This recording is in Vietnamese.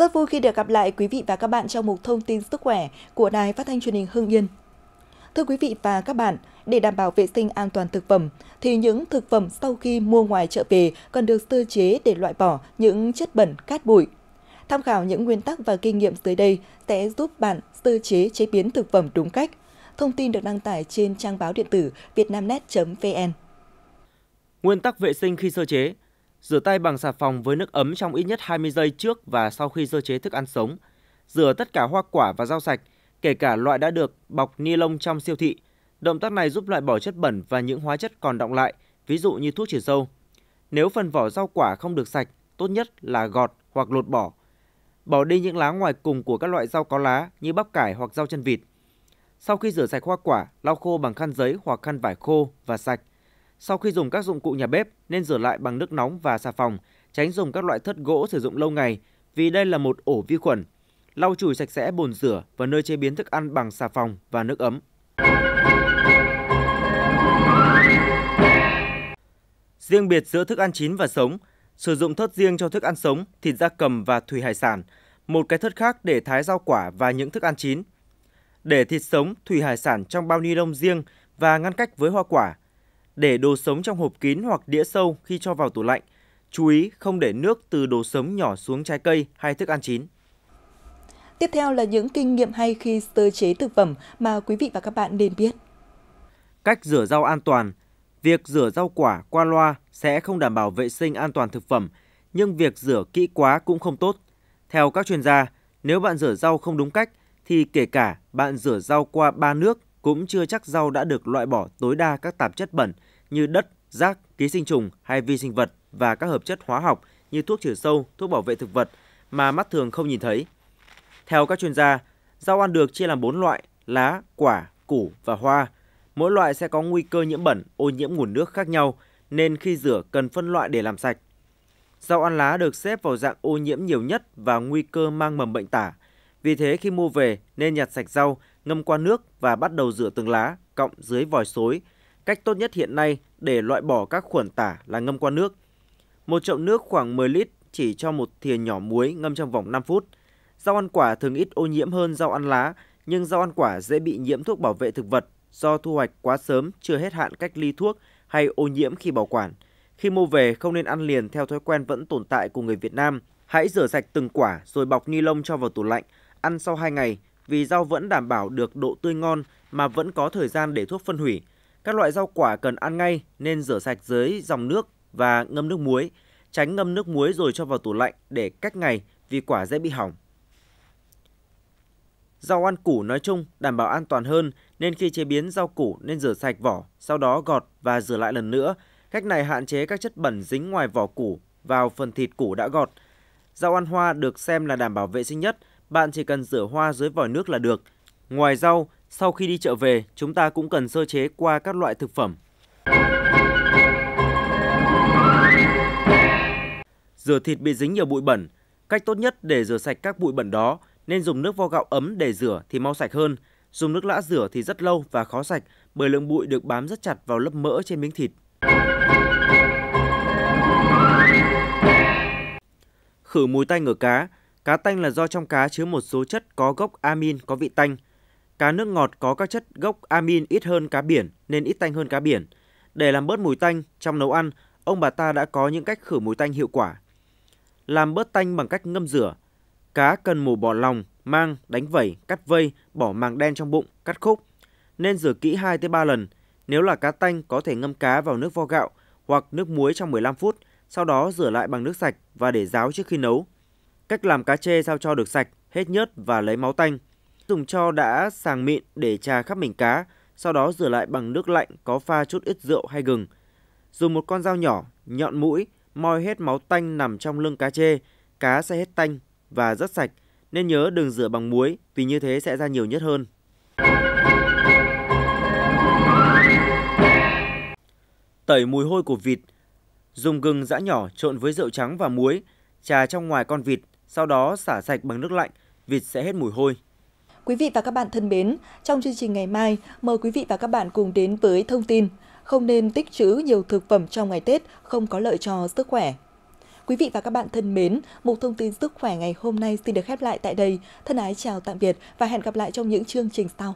Rất vui khi được gặp lại quý vị và các bạn trong mục thông tin sức khỏe của Đài Phát thanh truyền hình Hưng Yên. Thưa quý vị và các bạn, để đảm bảo vệ sinh an toàn thực phẩm, thì những thực phẩm sau khi mua ngoài chợ về cần được sơ chế để loại bỏ những chất bẩn cát bụi. Tham khảo những nguyên tắc và kinh nghiệm dưới đây sẽ giúp bạn sơ chế chế biến thực phẩm đúng cách. Thông tin được đăng tải trên trang báo điện tử vietnamnet.vn. Nguyên tắc vệ sinh khi sơ chế Rửa tay bằng xà phòng với nước ấm trong ít nhất 20 giây trước và sau khi sơ chế thức ăn sống. Rửa tất cả hoa quả và rau sạch, kể cả loại đã được bọc ni lông trong siêu thị. Động tác này giúp loại bỏ chất bẩn và những hóa chất còn động lại, ví dụ như thuốc trừ sâu. Nếu phần vỏ rau quả không được sạch, tốt nhất là gọt hoặc lột bỏ. Bỏ đi những lá ngoài cùng của các loại rau có lá như bắp cải hoặc rau chân vịt. Sau khi rửa sạch hoa quả, lau khô bằng khăn giấy hoặc khăn vải khô và sạch. Sau khi dùng các dụng cụ nhà bếp nên rửa lại bằng nước nóng và xà phòng, tránh dùng các loại thất gỗ sử dụng lâu ngày vì đây là một ổ vi khuẩn. Lau chùi sạch sẽ bồn rửa và nơi chế biến thức ăn bằng xà phòng và nước ấm. Riêng biệt giữa thức ăn chín và sống, sử dụng thớt riêng cho thức ăn sống, thịt gia cầm và thủy hải sản, một cái thớt khác để thái rau quả và những thức ăn chín. Để thịt sống, thủy hải sản trong bao ni lông riêng và ngăn cách với hoa quả, để đồ sống trong hộp kín hoặc đĩa sâu khi cho vào tủ lạnh. Chú ý không để nước từ đồ sống nhỏ xuống trái cây hay thức ăn chín. Tiếp theo là những kinh nghiệm hay khi sơ chế thực phẩm mà quý vị và các bạn nên biết. Cách rửa rau an toàn Việc rửa rau quả qua loa sẽ không đảm bảo vệ sinh an toàn thực phẩm, nhưng việc rửa kỹ quá cũng không tốt. Theo các chuyên gia, nếu bạn rửa rau không đúng cách thì kể cả bạn rửa rau qua ba nước cũng chưa chắc rau đã được loại bỏ tối đa các tạp chất bẩn – như đất, rác, ký sinh trùng hay vi sinh vật và các hợp chất hóa học như thuốc trừ sâu, thuốc bảo vệ thực vật mà mắt thường không nhìn thấy. Theo các chuyên gia, rau ăn được chia làm 4 loại: lá, quả, củ và hoa. Mỗi loại sẽ có nguy cơ nhiễm bẩn, ô nhiễm nguồn nước khác nhau nên khi rửa cần phân loại để làm sạch. Rau ăn lá được xếp vào dạng ô nhiễm nhiều nhất và nguy cơ mang mầm bệnh tả. Vì thế khi mua về nên nhặt sạch rau, ngâm qua nước và bắt đầu rửa từng lá, cộng dưới vòi xối Cách tốt nhất hiện nay để loại bỏ các khuẩn tả là ngâm qua nước. Một chậu nước khoảng 10 lít chỉ cho một thìa nhỏ muối ngâm trong vòng 5 phút. Rau ăn quả thường ít ô nhiễm hơn rau ăn lá, nhưng rau ăn quả dễ bị nhiễm thuốc bảo vệ thực vật do thu hoạch quá sớm, chưa hết hạn cách ly thuốc hay ô nhiễm khi bảo quản. Khi mua về không nên ăn liền theo thói quen vẫn tồn tại của người Việt Nam. Hãy rửa sạch từng quả rồi bọc ni lông cho vào tủ lạnh, ăn sau 2 ngày vì rau vẫn đảm bảo được độ tươi ngon mà vẫn có thời gian để thuốc phân hủy. Các loại rau quả cần ăn ngay nên rửa sạch dưới dòng nước và ngâm nước muối, tránh ngâm nước muối rồi cho vào tủ lạnh để cách ngày vì quả dễ bị hỏng. Rau ăn củ nói chung đảm bảo an toàn hơn nên khi chế biến rau củ nên rửa sạch vỏ, sau đó gọt và rửa lại lần nữa. Cách này hạn chế các chất bẩn dính ngoài vỏ củ vào phần thịt củ đã gọt. Rau ăn hoa được xem là đảm bảo vệ sinh nhất, bạn chỉ cần rửa hoa dưới vòi nước là được. Ngoài rau, sau khi đi chợ về, chúng ta cũng cần sơ chế qua các loại thực phẩm. Rửa thịt bị dính nhiều bụi bẩn, cách tốt nhất để rửa sạch các bụi bẩn đó nên dùng nước vo gạo ấm để rửa thì mau sạch hơn. Dùng nước lã rửa thì rất lâu và khó sạch bởi lượng bụi được bám rất chặt vào lớp mỡ trên miếng thịt. Khử mùi tanh ở cá, cá tanh là do trong cá chứa một số chất có gốc amin có vị tanh – Cá nước ngọt có các chất gốc amin ít hơn cá biển nên ít tanh hơn cá biển. Để làm bớt mùi tanh trong nấu ăn, ông bà ta đã có những cách khử mùi tanh hiệu quả. Làm bớt tanh bằng cách ngâm rửa. Cá cần mổ bỏ lòng, mang, đánh vẩy, cắt vây, bỏ màng đen trong bụng, cắt khúc. Nên rửa kỹ 2 tới 3 lần. Nếu là cá tanh có thể ngâm cá vào nước vo gạo hoặc nước muối trong 15 phút, sau đó rửa lại bằng nước sạch và để ráo trước khi nấu. Cách làm cá chê sao cho được sạch, hết nhớt và lấy máu tanh – dùng cho đã sàng mịn để trà khắp mình cá, sau đó rửa lại bằng nước lạnh có pha chút ít rượu hay gừng. Dùng một con dao nhỏ, nhọn mũi, moi hết máu tanh nằm trong lưng cá chê, cá sẽ hết tanh và rất sạch, nên nhớ đừng rửa bằng muối vì như thế sẽ ra nhiều nhất hơn. Tẩy mùi hôi của vịt Dùng gừng giã nhỏ trộn với rượu trắng và muối, trà trong ngoài con vịt, sau đó xả sạch bằng nước lạnh, vịt sẽ hết mùi hôi. Quý vị và các bạn thân mến, trong chương trình ngày mai, mời quý vị và các bạn cùng đến với thông tin không nên tích trữ nhiều thực phẩm trong ngày Tết không có lợi cho sức khỏe. Quý vị và các bạn thân mến, một thông tin sức khỏe ngày hôm nay xin được khép lại tại đây. Thân ái chào tạm biệt và hẹn gặp lại trong những chương trình sau.